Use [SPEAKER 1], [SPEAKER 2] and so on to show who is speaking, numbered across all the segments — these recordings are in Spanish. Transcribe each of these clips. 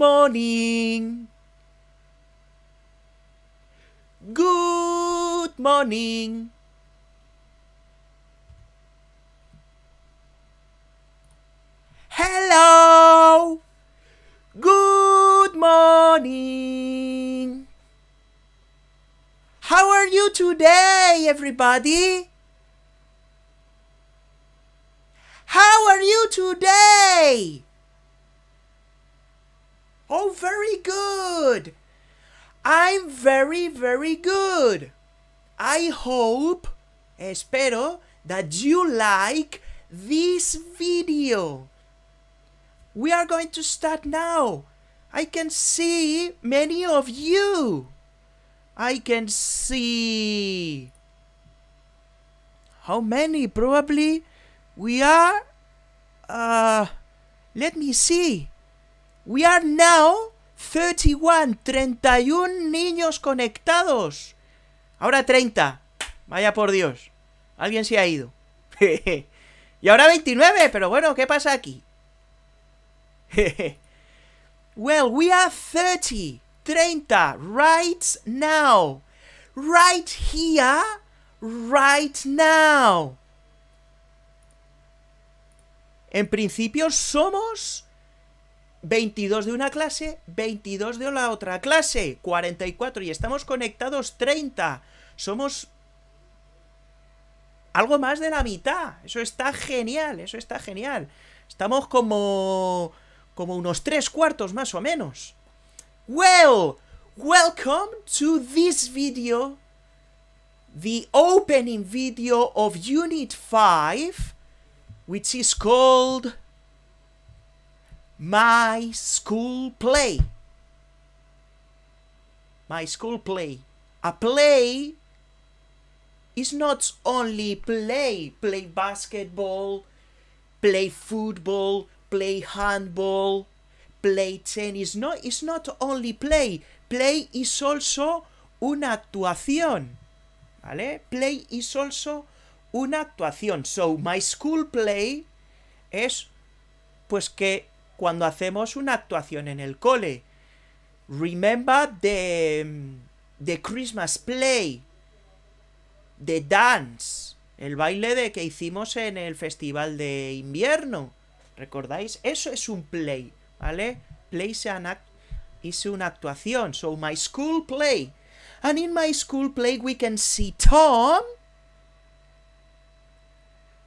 [SPEAKER 1] morning. Good morning. Hello. Good morning. How are you today, everybody? How are you today? Oh, very good. I'm very, very good. I hope, espero, that you like this video. We are going to start now. I can see many of you. I can see how many probably we are uh let me see We are now 31, 31 niños conectados. Ahora 30. Vaya por Dios. Alguien se ha ido. y ahora 29, pero bueno, ¿qué pasa aquí? well, we are 30. 30 right now. Right here, right now. En principio somos 22 de una clase, 22 de la otra clase, 44 y estamos conectados 30. Somos algo más de la mitad. Eso está genial, eso está genial. Estamos como como unos tres cuartos más o menos. Well, welcome to this video, the opening video of Unit 5, which is called My School Play. My School Play. A play is not only play, play basketball, play football, play handball, play tennis. No, it's not only play. Play is also una actuación. ¿Vale? Play is also una actuación. So, my school play es pues que cuando hacemos una actuación en el cole. Remember the, mm, the Christmas play, the dance, el baile de que hicimos en el festival de invierno. ¿Recordáis? Eso es un play, ¿vale? Play se hice una actuación. So, my school play. And in my school play we can see Tom.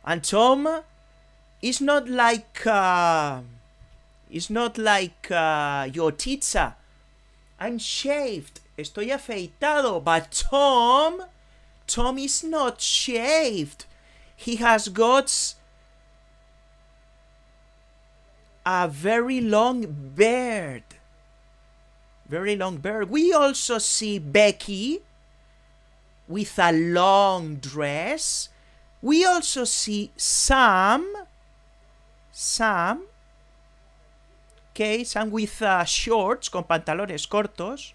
[SPEAKER 1] And Tom is not like... Uh, It's not like uh, your teacher. I'm shaved. Estoy afeitado. But Tom, Tom is not shaved. He has got a very long beard. Very long beard. We also see Becky with a long dress. We also see Sam. Sam case and with uh, shorts, con pantalones cortos.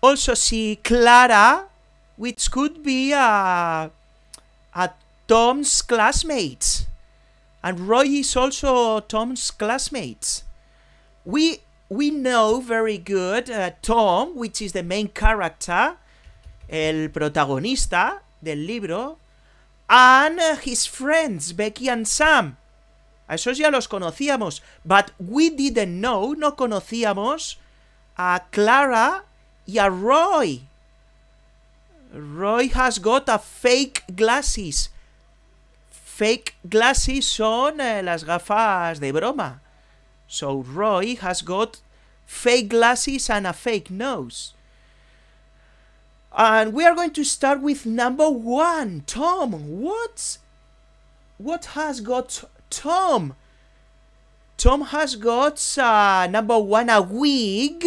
[SPEAKER 1] Also see Clara, which could be uh, a, Tom's classmates. And Roy is also Tom's classmates. We we know very good uh, Tom, which is the main character, el protagonista del libro, and uh, his friends Becky and Sam. A esos ya los conocíamos. But we didn't know, no conocíamos a Clara y a Roy. Roy has got a fake glasses. Fake glasses son eh, las gafas de broma. So Roy has got fake glasses and a fake nose. And we are going to start with number one. Tom, what, what has got Tom. Tom has got a uh, number one a wig.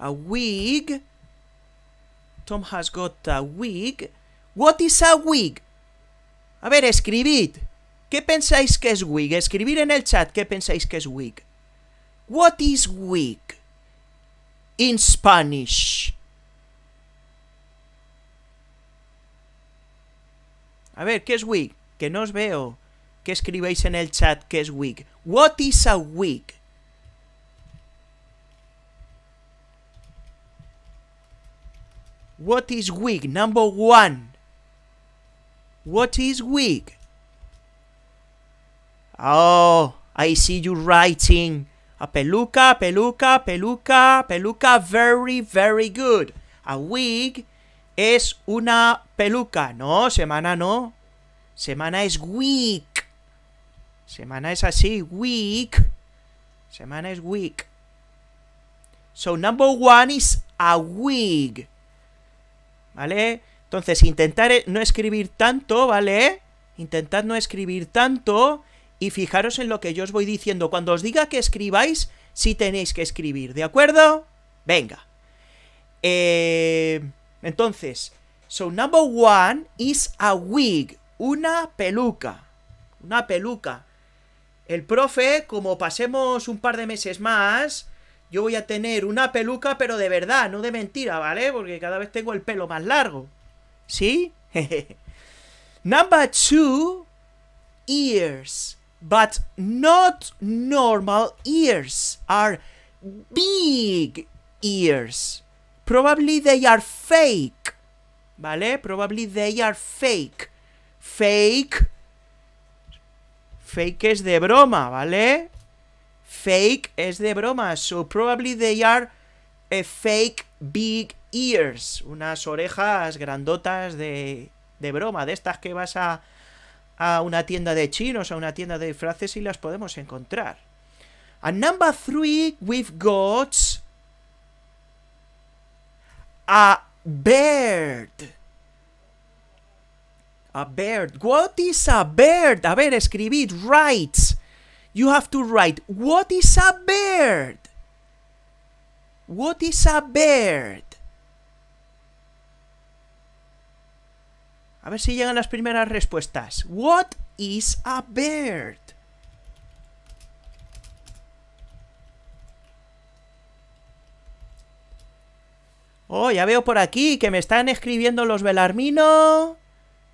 [SPEAKER 1] A wig. Tom has got a wig. What is a wig? A ver, escribid. ¿Qué pensáis que es wig? Escribid en el chat qué pensáis que es wig. What is wig? In Spanish. A ver, ¿qué es wig? que no os veo, que escribéis en el chat que es wig? What is a wig? What is wig? Number one. What is wig? Oh, I see you writing. A peluca, peluca, peluca, peluca. Very, very good. A wig es una peluca. No, semana no. Semana es week. Semana es así, week. Semana es week. So number one is a week. ¿Vale? Entonces, intentar e- no escribir tanto, ¿vale? Intentad no escribir tanto y fijaros en lo que yo os voy diciendo. Cuando os diga que escribáis, sí tenéis que escribir, ¿de acuerdo? Venga. Eh, entonces, so number one is a wig una peluca. Una peluca. El profe, como pasemos un par de meses más, yo voy a tener una peluca, pero de verdad, no de mentira, ¿vale? Porque cada vez tengo el pelo más largo. ¿Sí? Number two, ears. But not normal ears are big ears. Probably they are fake. ¿Vale? Probably they are fake. Fake. Fake es de broma, ¿vale? Fake es de broma. So probably they are fake big ears. Unas orejas grandotas de, de broma. De estas que vas a, una tienda de chinos, a una tienda de disfraces y las podemos encontrar. A number three, we've got a bird. A bird. What is a bird? A ver, escribid. writes. You have to write. What is a bird? What is a bird? A ver si llegan las primeras respuestas. What is a bird? Oh, ya veo por aquí que me están escribiendo los Belarmino.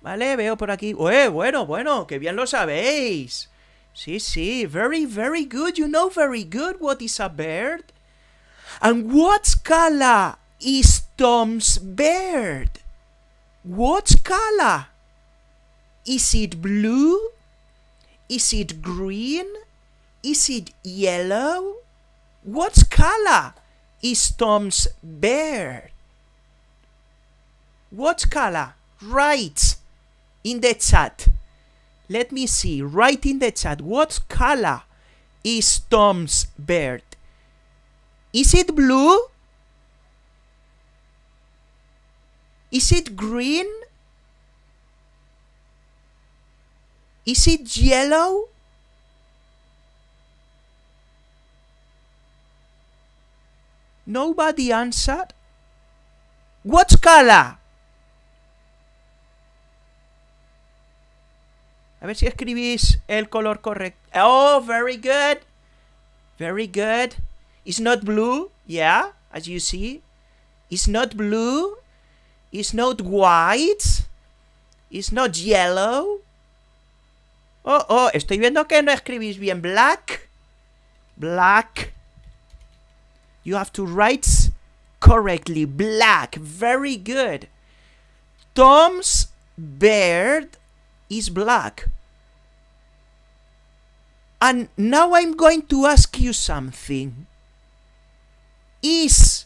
[SPEAKER 1] Vale, veo por aquí. ¡Eh, bueno, bueno! ¡Qué bien lo sabéis! Sí, sí, very, very good. You know very good what is a bird. And what color is Tom's bird? What color? Is it blue? Is it green? Is it yellow? What color is Tom's bird? What color? Right in the chat. Let me see, right in the chat, what color is Tom's bird? Is it blue? Is it green? Is it yellow? Nobody answered. What color? A ver si escribís el color correcto. Oh, very good. Very good. It's not blue. Yeah, as you see. It's not blue. It's not white. It's not yellow. Oh, oh, estoy viendo que no escribís bien. Black. Black. You have to write correctly. Black. Very good. Tom's beard is black. And now I'm going to ask you something. Is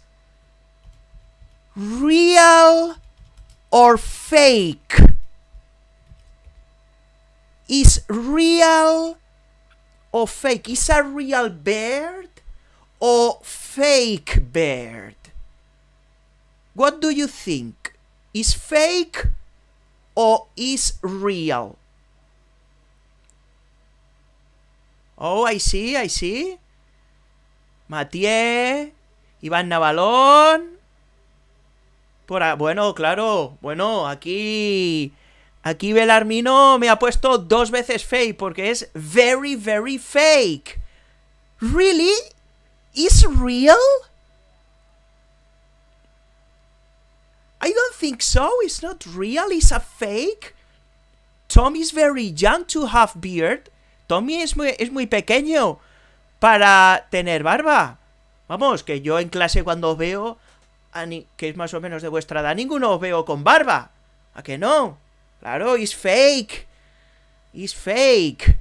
[SPEAKER 1] real or fake? Is real or fake? Is a real bird or fake bird? What do you think? Is fake o real? Oh, I see, I see. Matié, Iván Navalón. Por, bueno, claro, bueno, aquí... Aquí Belarmino me ha puesto dos veces fake porque es very, very fake. ¿Really? ¿Is real? I don't think so. It's not real. It's a fake. Tommy is very young to have beard. Tommy es muy, es muy pequeño para tener barba. Vamos, que yo en clase cuando veo, que es más o menos de vuestra edad, ninguno os veo con barba. ¿A que no? Claro, it's fake. It's fake.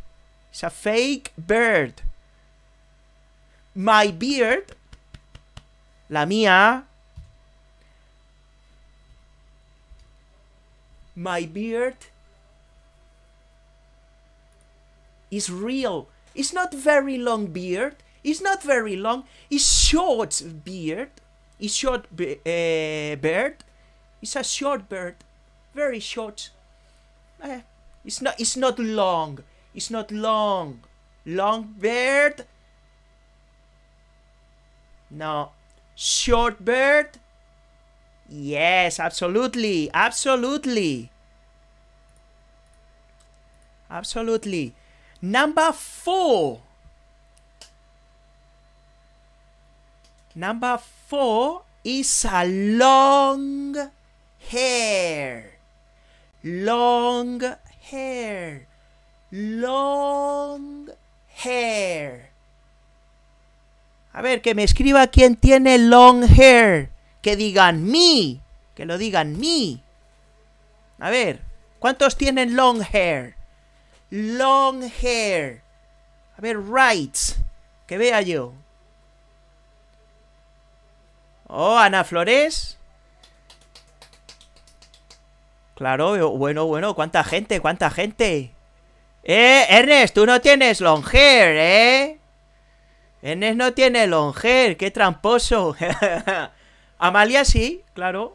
[SPEAKER 1] It's a fake beard. My beard, la mía, my beard is real. It's not very long beard. It's not very long. It's short beard. It's short be uh, beard. It's a short beard. Very short. Uh, it's not. It's not long. It's not long. Long beard. No. Short beard. Yes, absolutely, absolutely. Absolutely. Number four. Number four is a long hair. Long hair. Long hair. A ver, que me escriba quién tiene long hair que digan mí! Que lo digan mí! A ver, ¿cuántos tienen long hair? Long hair. A ver, rights. Que vea yo. Oh, Ana Flores. Claro, bueno, bueno, cuánta gente, cuánta gente. Eh, Ernest, tú no tienes long hair, ¿eh? Ernest no tiene long hair, qué tramposo. Amalia sí, claro.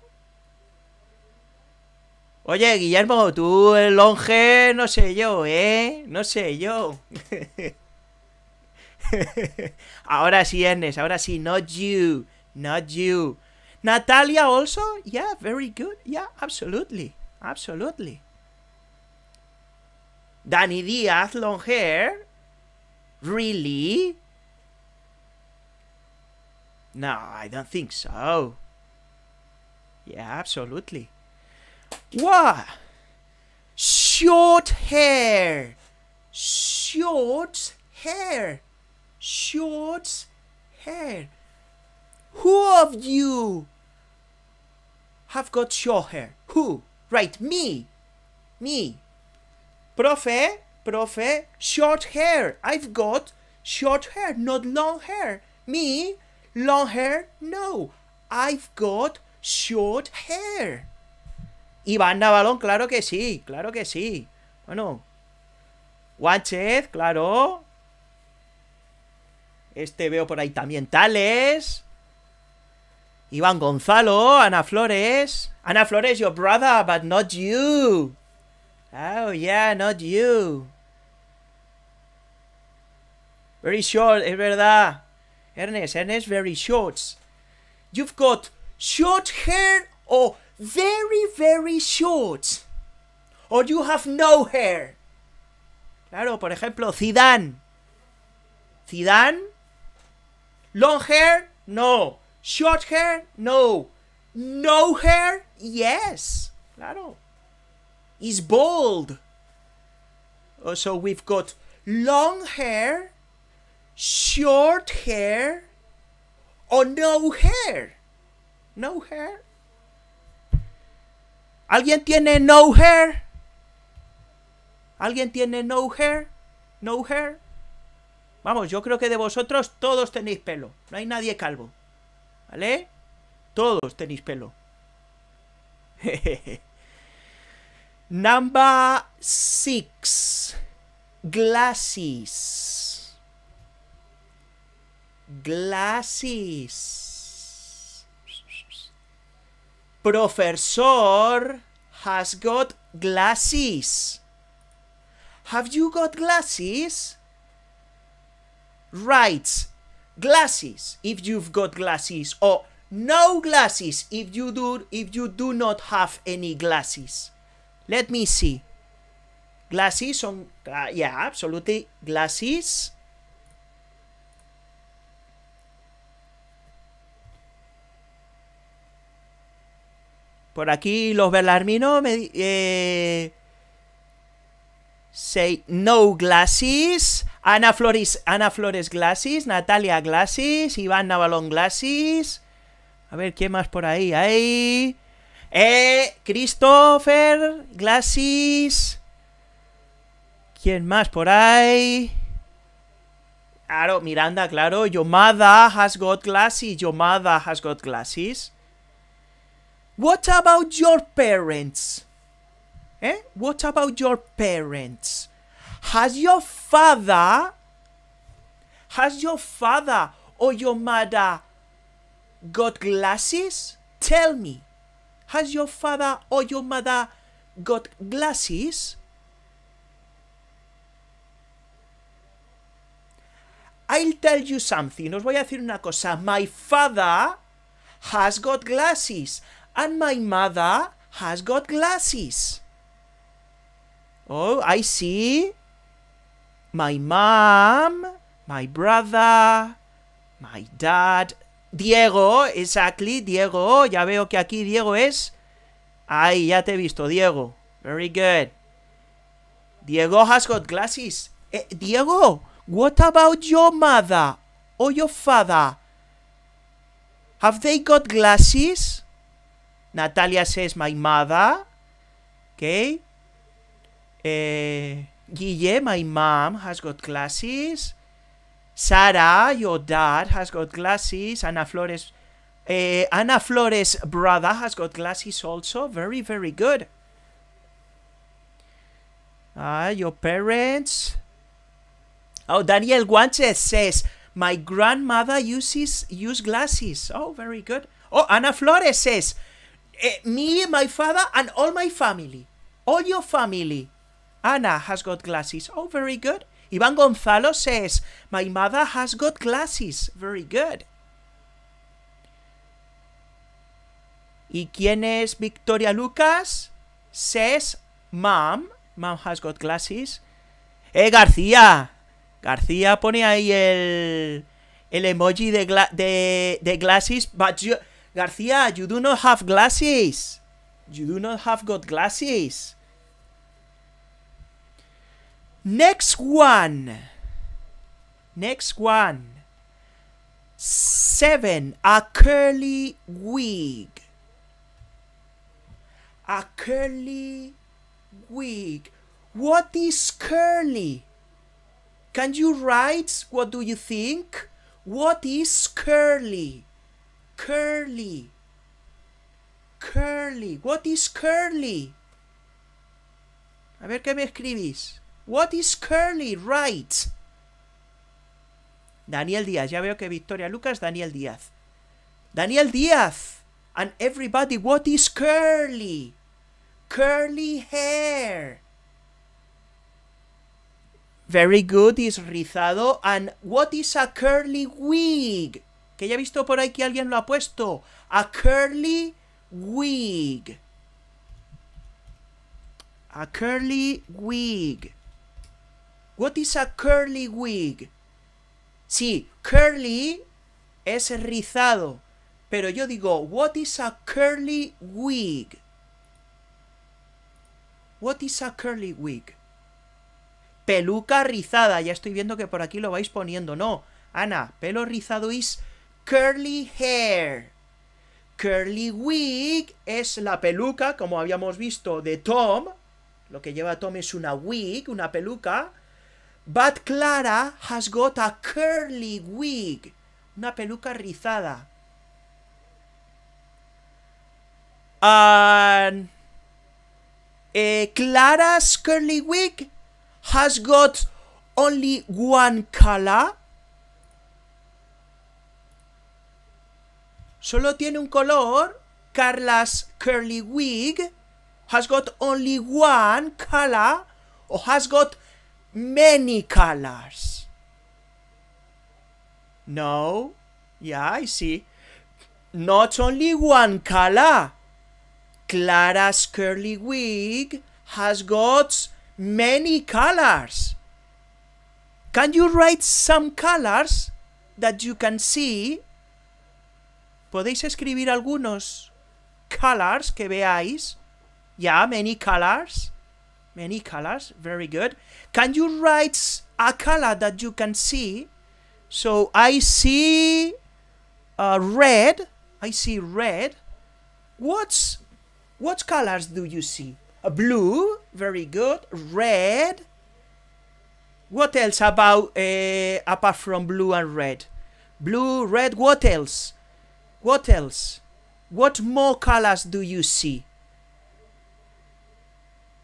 [SPEAKER 1] Oye, Guillermo, tú el longe, no sé yo, ¿eh? No sé yo. ahora sí, Ernest, ahora sí, not you, not you. Natalia also? Yeah, very good. Yeah, absolutely. Absolutely. Dani Díaz, long hair? Really? No, I don't think so. Yeah, absolutely. What? Short hair. Short hair. Short hair. Who of you have got short hair? Who? Right, me. Me. Profe, profe, short hair. I've got short hair, not long hair. Me, long hair, no. I've got short hair. Iván Navalón, claro que sí, claro que sí. Bueno, Watchet, claro. Este veo por ahí también Tales. Iván Gonzalo, Ana Flores. Ana Flores, your brother, but not you. Oh, yeah, not you. Very short, es verdad. Ernest, Ernest, very short. You've got short hair or very, very short. Or you have no hair. Claro, por ejemplo, Zidane. Zidane. Long hair? No. Short hair? No. No hair? Yes. Claro. Is bald. Oh, so we've got long hair, short hair, or no hair. No hair. ¿Alguien tiene no hair? ¿Alguien tiene no hair? No hair. Vamos, yo creo que de vosotros todos tenéis pelo. No hay nadie calvo. ¿Vale? Todos tenéis pelo. Number six. Glasses. Glasses. Professor has got glasses. Have you got glasses? Right. Glasses if you've got glasses or no glasses if you do if you do not have any glasses. Let me see. Glasses on uh, yeah, absolutely glasses. Por aquí los Belarmino me... Eh, say no glasses. Ana Flores, Ana Flores Glasses, Natalia Glasses, Iván Navalón Glasses. A ver, ¿quién más por ahí? Ahí. Eh, Christopher Glasses. ¿Quién más por ahí? Claro, Miranda, claro. Yomada has got glasses. Yomada has got glasses. What about your parents? Eh? What about your parents? Has your father, has your father or your mother got glasses? Tell me, has your father or your mother got glasses? I'll tell you something. Os voy a decir una cosa. My father has got glasses. And my mother has got glasses. Oh, I see. My mom, my brother, my dad. Diego, exactly, Diego. Ya veo que aquí Diego es. Ay, ya te he visto, Diego. Very good. Diego has got glasses. Eh, Diego, what about your mother or your father? Have they got glasses? Natalia says my mother. Okay. Uh, Guille, my mom, has got glasses. Sarah, your dad, has got glasses. Ana Flores, uh, Ana Flores' brother has got glasses also. Very, very good. Uh, your parents. Oh, Daniel Guanchez says, my grandmother uses use glasses. Oh, very good. Oh, Ana Flores says, Eh, me, my father, and all my family. All your family. Ana has got glasses. Oh, very good. Iván Gonzalo says, My mother has got glasses. Very good. ¿Y quién es Victoria Lucas? Says, Mom. Mom has got glasses. ¡Eh, García! García pone ahí el, emoji de, de glasses, but you, Garcia, you do not have glasses. You do not have got glasses. Next one. Next one. Seven. A curly wig. A curly wig. What is curly? Can you write? What do you think? What is curly? Curly. Curly. What is curly? A ver qué me escribís. What is curly? Right. Daniel Díaz. Ya veo que Victoria Lucas, Daniel Díaz. Daniel Díaz. And everybody, what is curly? Curly hair. Very good is rizado. And what is a curly wig? que ya he visto por ahí que alguien lo ha puesto. A curly wig. A curly wig. What is a curly wig? Sí, curly es rizado. Pero yo digo, what is a curly wig? What is a curly wig? Peluca rizada. Ya estoy viendo que por aquí lo vais poniendo. No, Ana, pelo rizado is curly hair. Curly wig es la peluca, como habíamos visto, de Tom. Lo que lleva Tom es una wig, una peluca. But Clara has got a curly wig. Una peluca rizada. And eh, Clara's curly wig has got only one color. solo tiene un color. Carla's curly wig has got only one color or has got many colors. No. Yeah, I see. Not only one color. Clara's curly wig has got many colors. Can you write some colors that you can see podéis escribir algunos colors que veáis. Yeah, many colors. Many colors, very good. Can you write a color that you can see? So I see uh, red. I see red. What's what colors do you see? blue, very good. Red. What else about uh, apart from blue and red? Blue, red. What else? What else? What more colors do you see?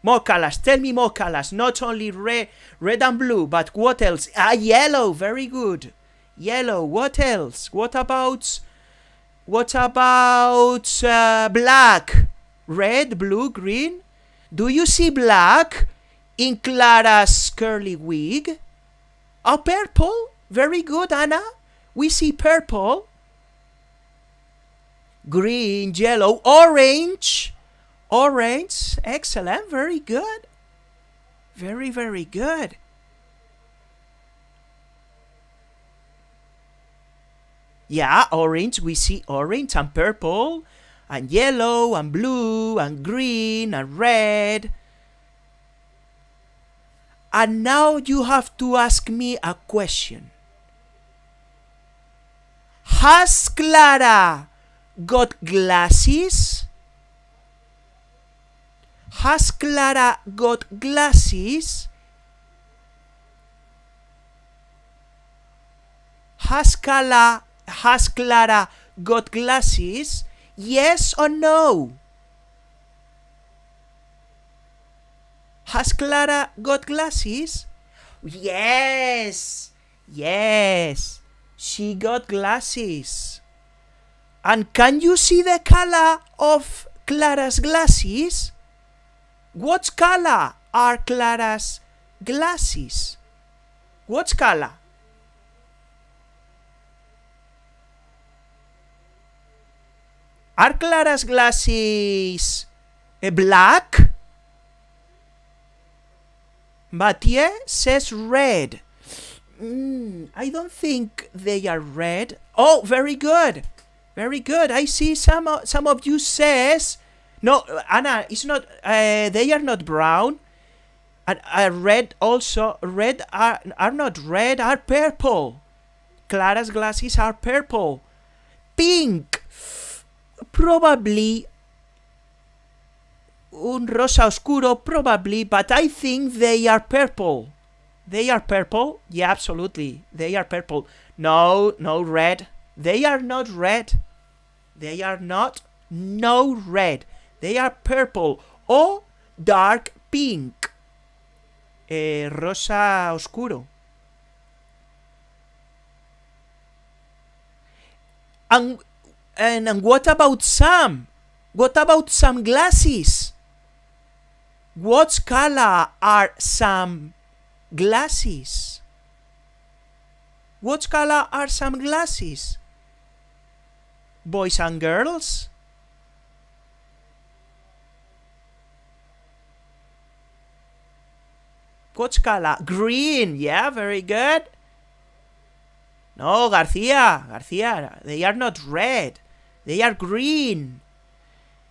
[SPEAKER 1] More colors. Tell me more colors. Not only red, red and blue, but what else? Ah, yellow. Very good. Yellow. What else? What about? What about uh, black? Red, blue, green. Do you see black in Clara's curly wig? Oh, purple. Very good, Anna. We see purple green, yellow, orange. Orange. Excellent. Very good. Very, very good. Yeah, orange. We see orange and purple and yellow and blue and green and red. And now you have to ask me a question. Has Clara got glasses? Has Clara got glasses? Has Clara, has Clara got glasses? Yes or no? Has Clara got glasses? Yes! Yes! She got glasses. And can you see the color of Clara's glasses? What color are Clara's glasses? What color? Are Clara's glasses black? Mathieu says red. Mm, I don't think they are red. Oh, very good. Very good. I see some of, some of you says no, Anna. It's not. Uh, they are not brown. And uh, red also. Red are are not red. Are purple. Clara's glasses are purple. Pink. Probably. Un rosa oscuro, probably, but I think they are purple. They are purple? Yeah, absolutely. They are purple. No, no red. They are not red. They are not no red. They are purple or dark pink. Eh, rosa oscuro. And, and, eh, and what about some? What about some glasses? What color are some glasses? What color are some glasses? boys and girls? What color? Green. Yeah, very good. No, Garcia. Garcia, they are not red. They are green.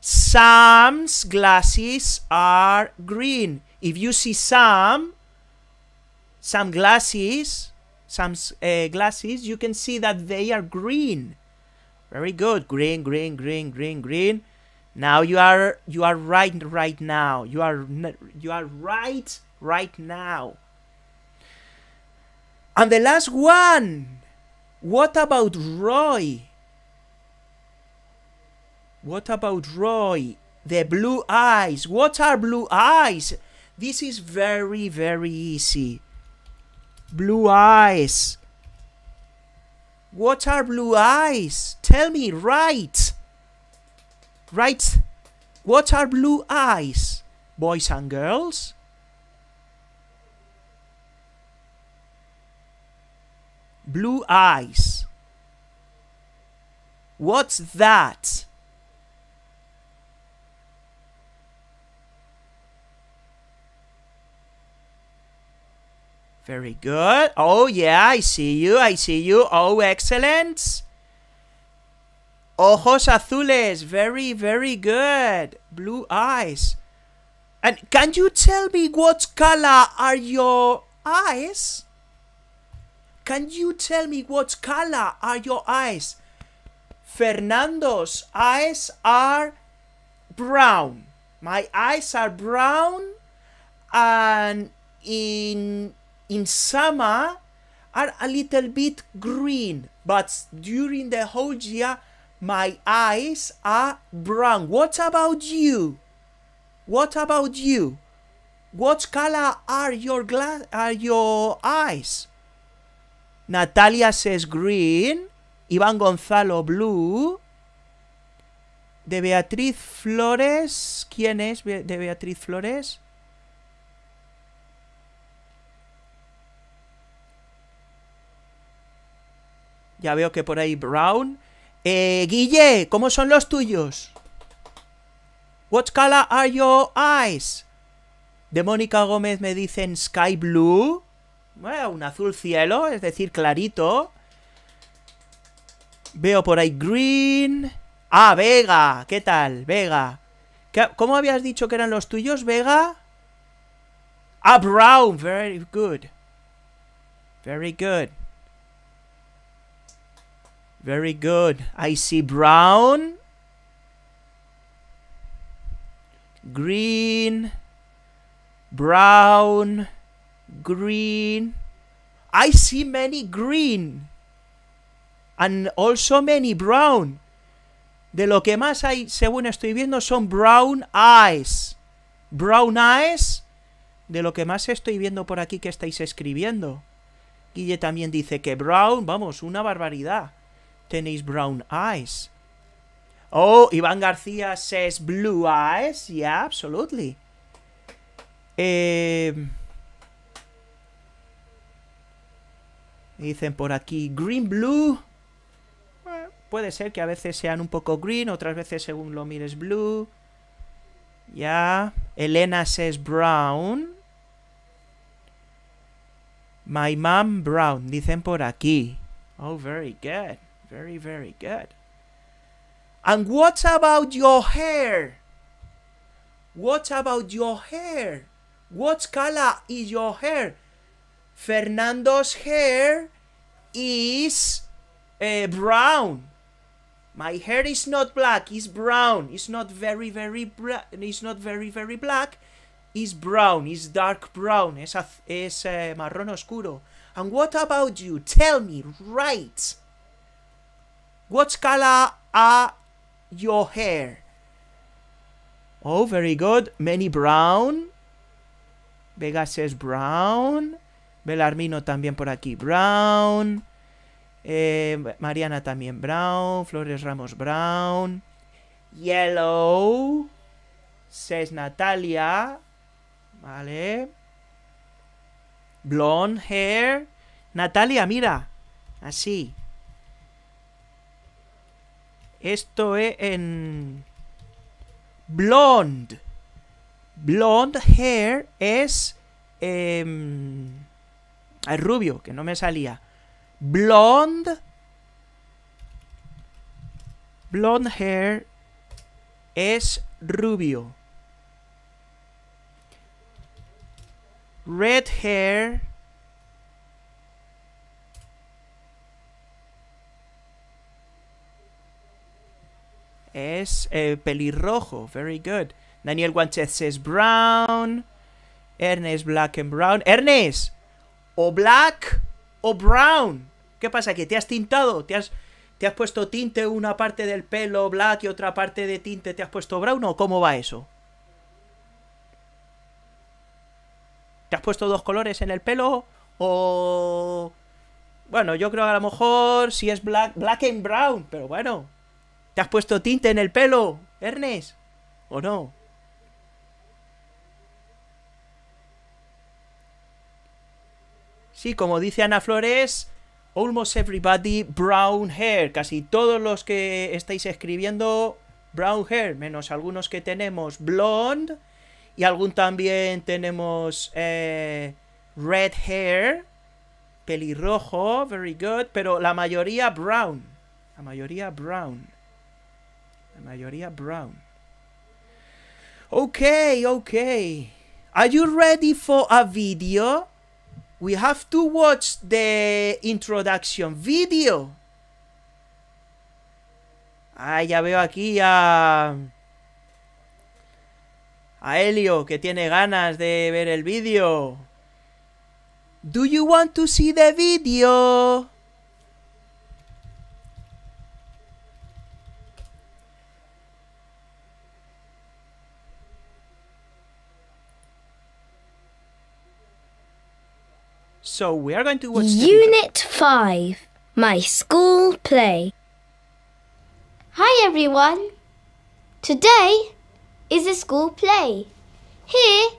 [SPEAKER 1] Sam's glasses are green. If you see Sam, some glasses, some uh, glasses, you can see that they are green. Very good. Green, green, green, green, green. Now you are you are right right now. You are you are right right now. And the last one. What about Roy? What about Roy? The blue eyes. What are blue eyes? This is very very easy. Blue eyes. What are blue eyes? Tell me, right. Right. What are blue eyes? Boys and girls? Blue eyes. What's that? Very good. Oh, yeah, I see you, I see you. Oh, excellent. Ojos azules. Very, very good. Blue eyes. And can you tell me what color are your eyes? Can you tell me what color are your eyes? Fernando's eyes are brown. My eyes are brown and in in summer are a little bit green, but during the whole year, my eyes are brown. What about you? What about you? What color are your glass are your eyes? Natalia says green. Iván Gonzalo blue. De Beatriz Flores, ¿quién es de Beatriz Flores? Ya veo que por ahí Brown. Eh, Guille, ¿cómo son los tuyos? What color are your eyes? De Mónica Gómez me dicen sky blue. Bueno, un azul cielo, es decir, clarito. Veo por ahí green. Ah, Vega, ¿qué tal? Vega. ¿Cómo habías dicho que eran los tuyos, Vega? Ah, brown, very good. Very good. Very good. I see brown, green, brown, green. I see many green and also many brown. De lo que más hay, según estoy viendo, son brown eyes. Brown eyes. De lo que más estoy viendo por aquí que estáis escribiendo. Guille también dice que brown, vamos, una barbaridad tenéis brown eyes. Oh, Iván García says blue eyes. Yeah, absolutely. Em, dicen por aquí green, blue. Eh, puede ser que a veces sean un poco green, otras veces según lo mires blue. Ya. Elena says brown. My mom brown, dicen por aquí. Oh, very good. Very, very good. And what about your hair? What about your hair? What color is your hair? Fernando's hair is uh, brown. My hair is not black, it's brown. It's not very, very black. It's not very, very black. It's brown, it's dark brown. Es, es uh, marrón oscuro. And what about you? Tell me, right. What color are your hair? Oh, very good. Many brown. Vega says brown. Belarmino también por aquí, brown. Eh, Mariana también, brown. Flores Ramos, brown. Yellow. Says Natalia. Vale. Blonde hair. Natalia, mira. Así. Esto es en... Blonde. Blonde hair es... Em, rubio, que no me salía. Blonde... Blonde hair es rubio. Red hair es eh, pelirrojo. Very good. Daniel Guanchez es brown. Ernest Black and Brown. Ernest, o black o brown. ¿Qué pasa? ¿Que te has tintado? ¿Te has, ¿Te has puesto tinte una parte del pelo black y otra parte de tinte te has puesto brown o cómo va eso? ¿Te has puesto dos colores en el pelo o...? Bueno, yo creo a lo mejor si es black, black and brown, pero bueno, ¿Te has puesto tinte en el pelo, Ernest? ¿O no? Sí, como dice Ana Flores, almost everybody brown hair. Casi todos los que estáis escribiendo brown hair, menos algunos que tenemos blonde y algún también tenemos eh, red hair, pelirrojo, very good, pero la mayoría brown. La mayoría brown. La mayoría brown. Ok, ok. Are you ready for a video? We have to watch the introduction video. Ah, ya veo aquí a... A Elio que tiene ganas de ver el video. Do you want to see the video? So we are going to watch Unit 5 My School Play. Hi everyone. Today is a school play. Here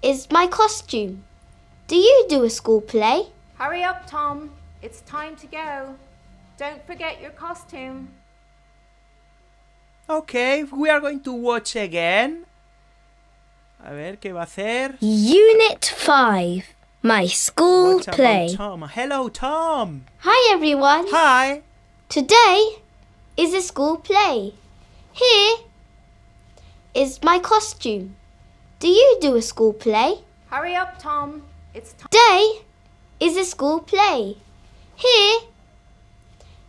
[SPEAKER 1] is my costume. Do you do a school play? Hurry up, Tom. It's time to go. Don't forget your costume. Okay, we are going to watch again. A ver, ¿qué va a hacer? Unit 5. My school What's play. Tom? Hello, Tom. Hi, everyone. Hi. Today is a school play. Here is my costume. Do you do a school play? Hurry up, Tom. It's time. Today is a school play. Here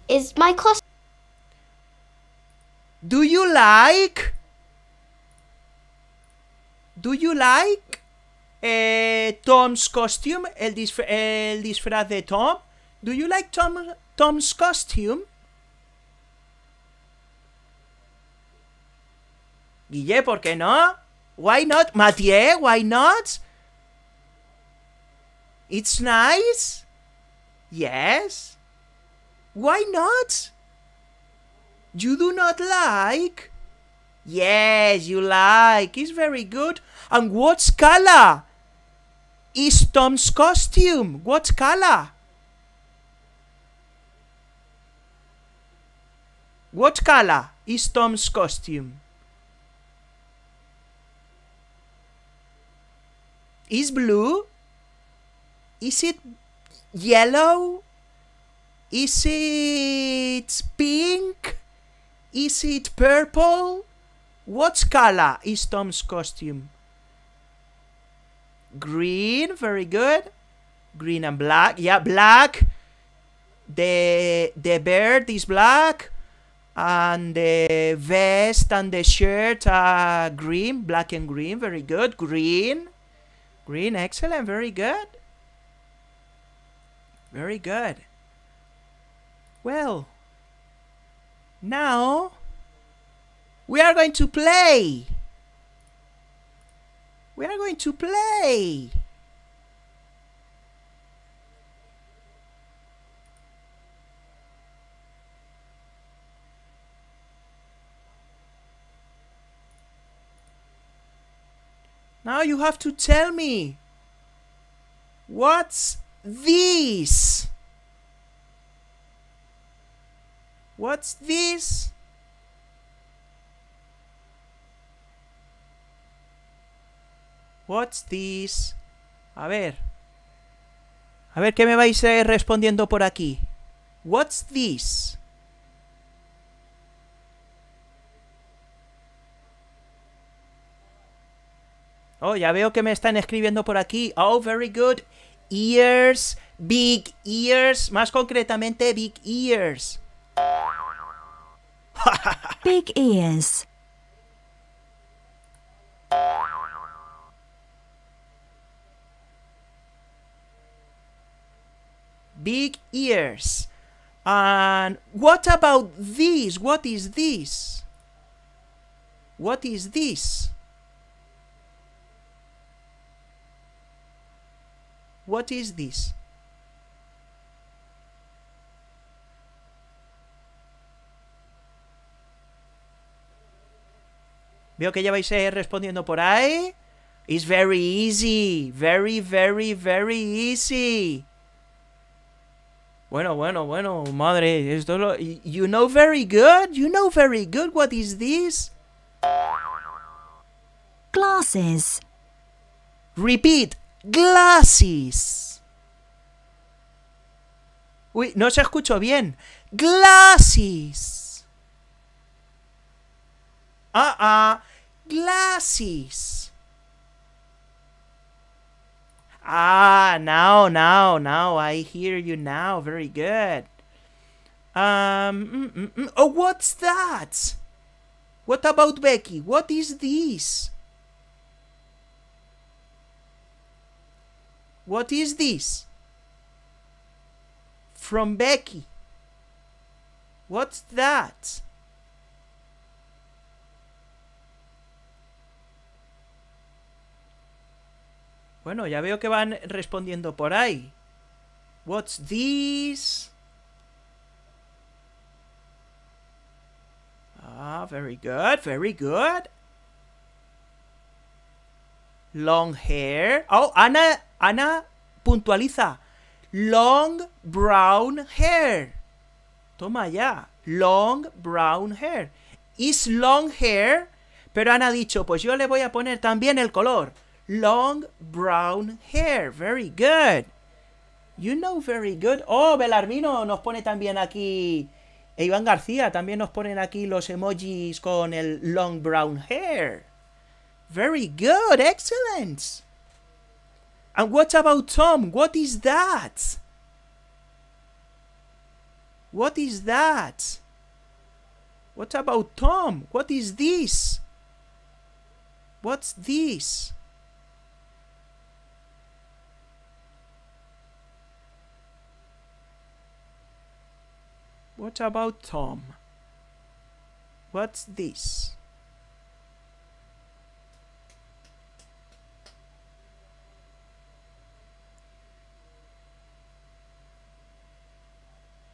[SPEAKER 1] is my costume. Do you like? Do you like? Eh, Tom's costume, el, disfra el disfraz de Tom. Do you like Tom Tom's costume? Guille, ¿por qué no? Why not? Mathieu, why not? It's nice. Yes. Why not? You do not like? Yes, you like. It's very good. And what's color? is Tom's costume? What color? What color is Tom's costume? Is blue? Is it yellow? Is it pink? Is it purple? What color is Tom's costume? Green, very good. Green and black. Yeah, black. The the bird is black. And the vest and the shirt are green, black and green, very good. Green. Green, excellent, very good. Very good. Well, now we are going to play. We are going to play. Now you have to tell me. What's this? What's this? What's this? A ver. A ver qué me vais ir respondiendo por aquí. What's this? Oh, ya veo que me están escribiendo por aquí. Oh, very good. Ears, big ears. Más concretamente, big ears. big ears. big ears. And what about this? What is this? What is this? What is this? Veo que ya vais eh, respondiendo por ahí. It's very easy. Very, very, very easy. Bueno, bueno, bueno, madre, esto lo... You know very good, you know very good, what is this? Glasses. Repeat, glasses. Uy, no se escuchó bien. Glasses. Ah, ah, glasses. Ah, now, now, now, I hear you now. Very good. Um, mm, mm, mm. oh, what's that? What about Becky? What is this? What is this? From Becky. What's that? Bueno, ya veo que van respondiendo por ahí. What's this? Ah, very good, very good. Long hair. Oh, Ana, Ana puntualiza. Long brown hair. Toma ya. Long brown hair. Is long hair. Pero Ana ha dicho, pues yo le voy a poner también el color. long brown hair. Very good. You know very good. Oh, Belarmino nos pone también aquí. E Iván García también nos ponen aquí los emojis con el long brown hair. Very good. Excellent. And what about Tom? What is that? What is that? What about Tom? What is this? What's this? What about Tom? What's this?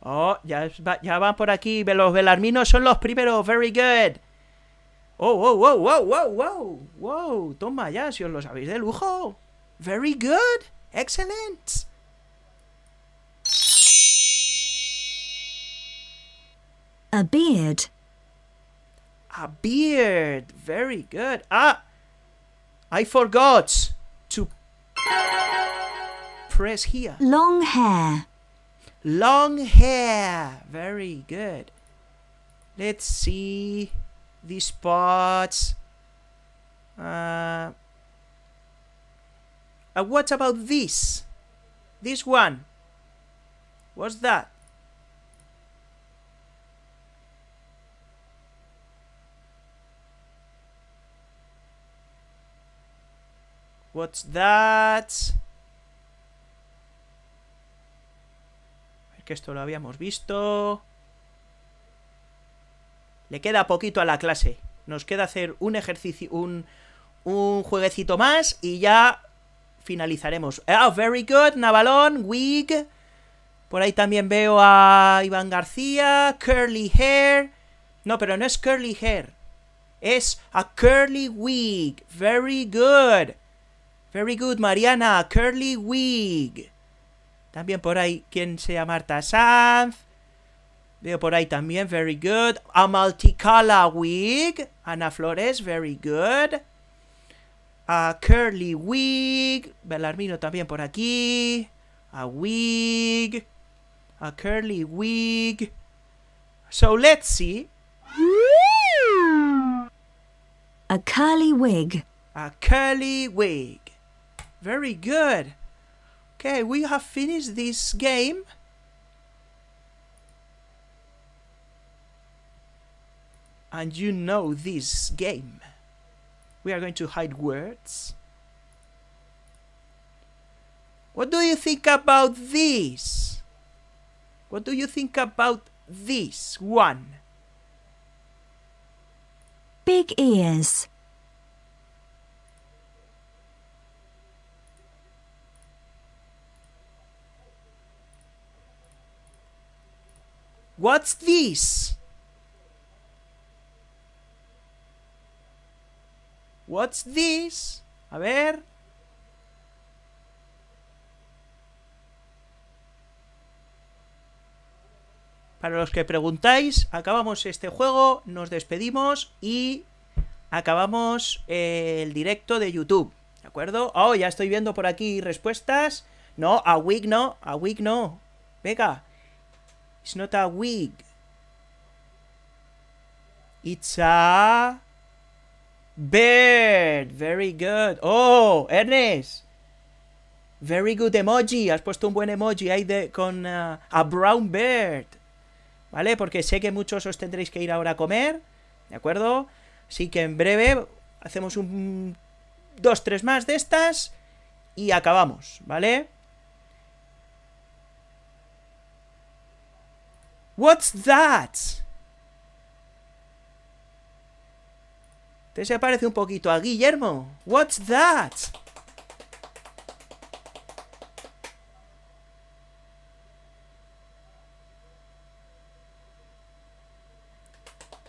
[SPEAKER 1] Oh, ya, ya van por aquí. Los velarminos son los primeros. Very good. Oh, oh, oh, wow, wow, oh, oh. toma ya, si os lo sabéis de lujo. Very good. Excellent. A beard. A beard. Very good. Ah, I forgot to press here. Long hair. Long hair. Very good. Let's see these spots. Uh, uh, what about this? This one. What's that? What's that? A ver que esto lo habíamos visto. Le queda poquito a la clase. Nos queda hacer un ejercicio, un, jueguecito más y ya finalizaremos. Ah, oh, very good, Navalón, Wig. Por ahí también veo a Iván García, Curly Hair. No, pero no es Curly Hair. Es a Curly Wig. Very good. Very good, Mariana. Curly Wig. También por ahí, ¿quién sea Marta Sanz? Veo por ahí también, very good. A multicolor Wig. Ana Flores, very good. A Curly Wig. Belarmino también por aquí. A Wig. A Curly Wig. So let's see. A curly wig. A curly wig. Very good. Okay, we have finished this game. And you know this game. We are going to hide words. What do you think about this? What do you think about this one? Big ears. What's this? What's this? A ver. Para los que preguntáis, acabamos este juego, nos despedimos y acabamos eh, el directo de YouTube. ¿De acuerdo? Oh, ya estoy viendo por aquí respuestas. No, a Wig no, a Wig no. Venga. It's not a wig. It's a bird. Very good. Oh, Ernest. Very good emoji. Has puesto un buen emoji ahí de, con uh, a brown bird. ¿Vale? Porque sé que muchos os tendréis que ir ahora a comer. ¿De acuerdo? Así que en breve hacemos un... Dos, tres más de estas y acabamos, ¿vale? What's that? Usted se parece un poquito a Guillermo. What's that?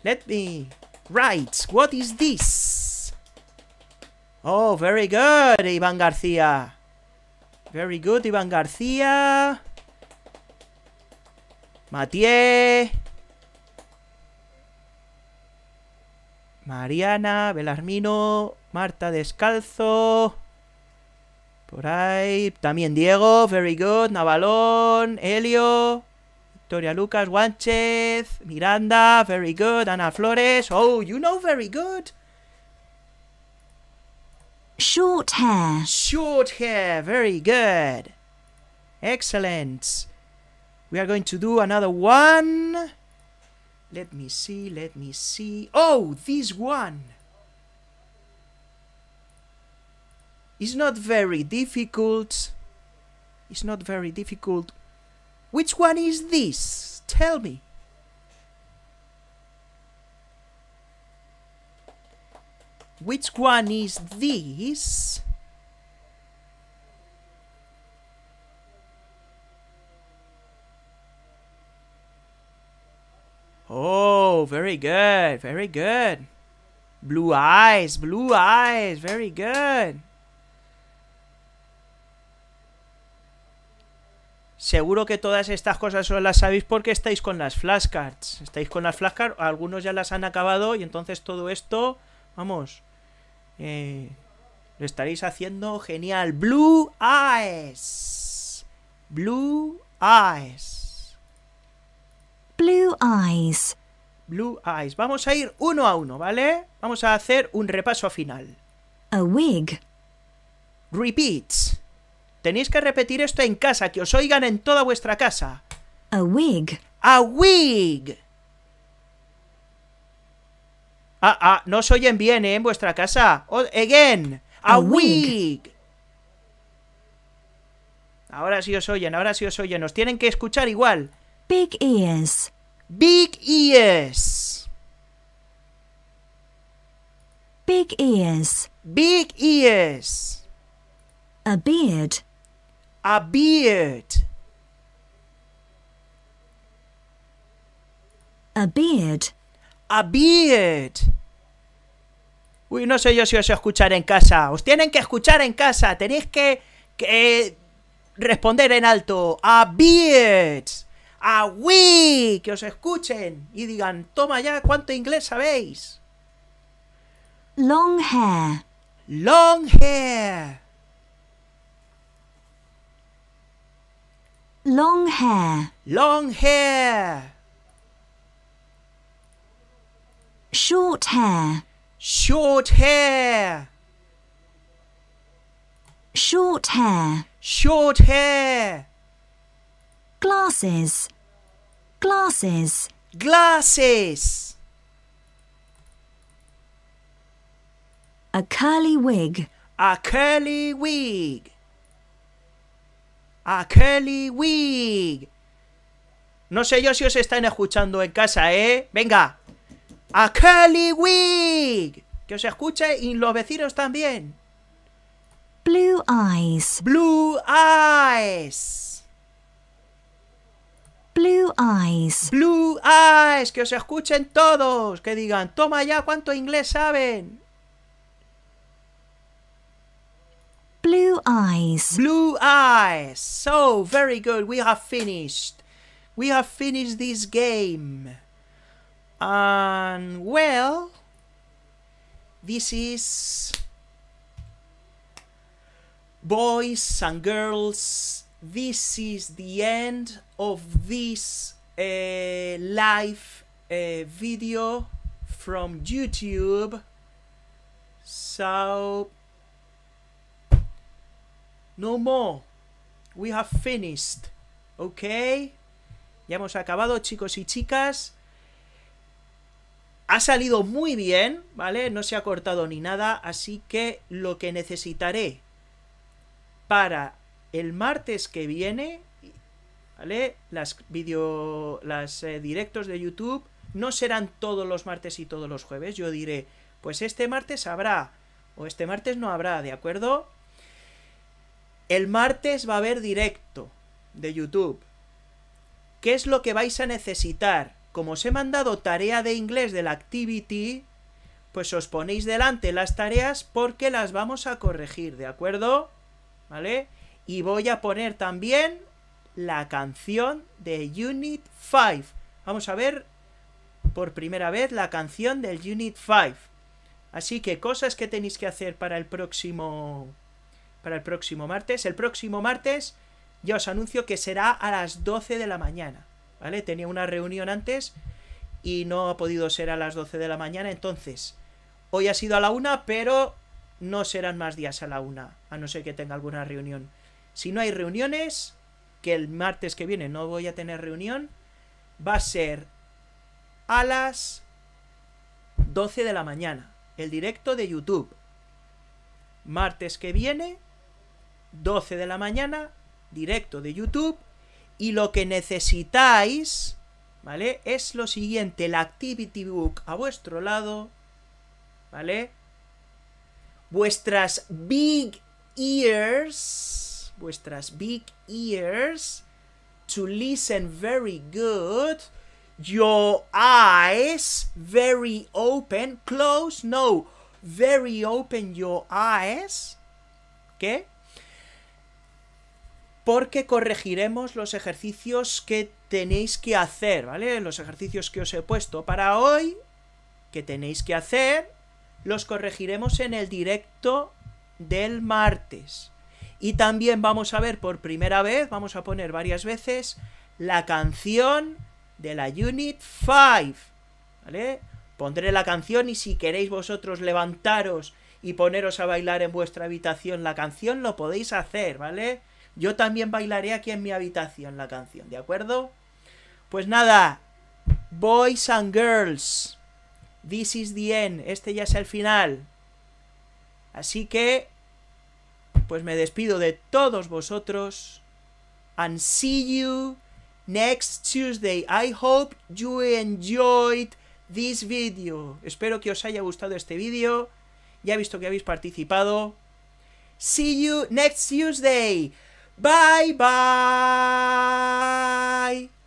[SPEAKER 1] Let me write. What is this? Oh, very good, Ivan Garcia. Very good, Ivan Garcia. Matié. Mariana, Belarmino, Marta Descalzo. Por ahí. También Diego, very good. Navalón, Helio. Victoria Lucas, Guánchez, Miranda, very good. Ana Flores. Oh, you know very good. Short hair. Short hair, very good. Excellent. We are going to do another one. Let me see, let me see. Oh, this one is not very difficult. It's not very difficult. Which one is this? Tell me. Which one is this? Oh, very good, very good. Blue eyes, blue eyes, very good. Seguro que todas estas cosas os las sabéis porque estáis con las flashcards. Estáis con las flashcards, algunos ya las han acabado y entonces todo esto, vamos, eh, lo estaréis haciendo genial. Blue eyes. Blue eyes. Blue Eyes. Blue Eyes. Vamos a ir uno a uno, ¿vale? Vamos a hacer un repaso final. A wig. Repeats. Tenéis que repetir esto en casa, que os oigan en toda vuestra casa. A wig. A wig. Ah, ah, no os oyen bien, ¿eh? En vuestra casa. again. A, wig. Ahora sí os oyen, ahora sí os oyen. Os tienen que escuchar igual. Big ears. Big ears. Big ears. Big ears. A beard. A beard. A beard. A beard. Uy, no sé yo si os escuchar en casa. Os tienen que escuchar en casa. Tenéis que, que responder en alto. A beard a Wii, que os escuchen y digan, toma ya, ¿cuánto inglés sabéis? Long hair. Long hair. Long hair. Long hair. Short hair. Short hair. Short hair. Short hair glasses, glasses, glasses. A curly wig, a curly wig, a curly wig. No sé yo si os están escuchando en casa, ¿eh? Venga, a curly wig. Que os escuche y los vecinos también. Blue eyes. Blue eyes. Blue Eyes. Blue Eyes, que os escuchen todos, que digan, toma ya cuánto inglés saben. Blue Eyes. Blue Eyes. So, very good. We have finished. We have finished this game. And, well, this is boys and girls this is the end of this eh, live eh, video from YouTube. So, no more. We have finished. Ok. Ya hemos acabado, chicos y chicas. Ha salido muy bien, ¿vale? No se ha cortado ni nada, así que lo que necesitaré para el martes que viene, ¿vale? Las video, las eh, directos de YouTube no serán todos los martes y todos los jueves. Yo diré, pues este martes habrá o este martes no habrá, ¿de acuerdo? El martes va a haber directo de YouTube. ¿Qué es lo que vais a necesitar? Como os he mandado tarea de inglés de la activity, pues os ponéis delante las tareas porque las vamos a corregir, ¿de acuerdo? ¿Vale? Y voy a poner también la canción de Unit 5. Vamos a ver por primera vez la canción del Unit 5. Así que cosas que tenéis que hacer para el próximo para el próximo martes. El próximo martes ya os anuncio que será a las 12 de la mañana, ¿vale? Tenía una reunión antes y no ha podido ser a las 12 de la mañana, entonces hoy ha sido a la una, pero no serán más días a la una, a no ser que tenga alguna reunión. Si no hay reuniones, que el martes que viene no voy a tener reunión, va a ser a las 12 de la mañana, el directo de YouTube. Martes que viene, 12 de la mañana, directo de YouTube. Y lo que necesitáis, ¿vale? Es lo siguiente, el Activity Book a vuestro lado, ¿vale? Vuestras Big Ears vuestras big ears, to listen very good, your eyes very open, close, no, very open your eyes, ¿qué? Porque corregiremos los ejercicios que tenéis que hacer, ¿vale? Los ejercicios que os he puesto para hoy, que tenéis que hacer, los corregiremos en el directo del martes. Y también vamos a ver por primera vez, vamos a poner varias veces, la canción de la Unit 5. ¿Vale? Pondré la canción y si queréis vosotros levantaros y poneros a bailar en vuestra habitación la canción, lo podéis hacer, ¿vale? Yo también bailaré aquí en mi habitación la canción, ¿de acuerdo? Pues nada, Boys and Girls, This is the End, este ya es el final. Así que pues me despido de todos vosotros. And see you next Tuesday. I hope you enjoyed this video. Espero que os haya gustado este vídeo. Ya he visto que habéis participado. See you next Tuesday. Bye bye.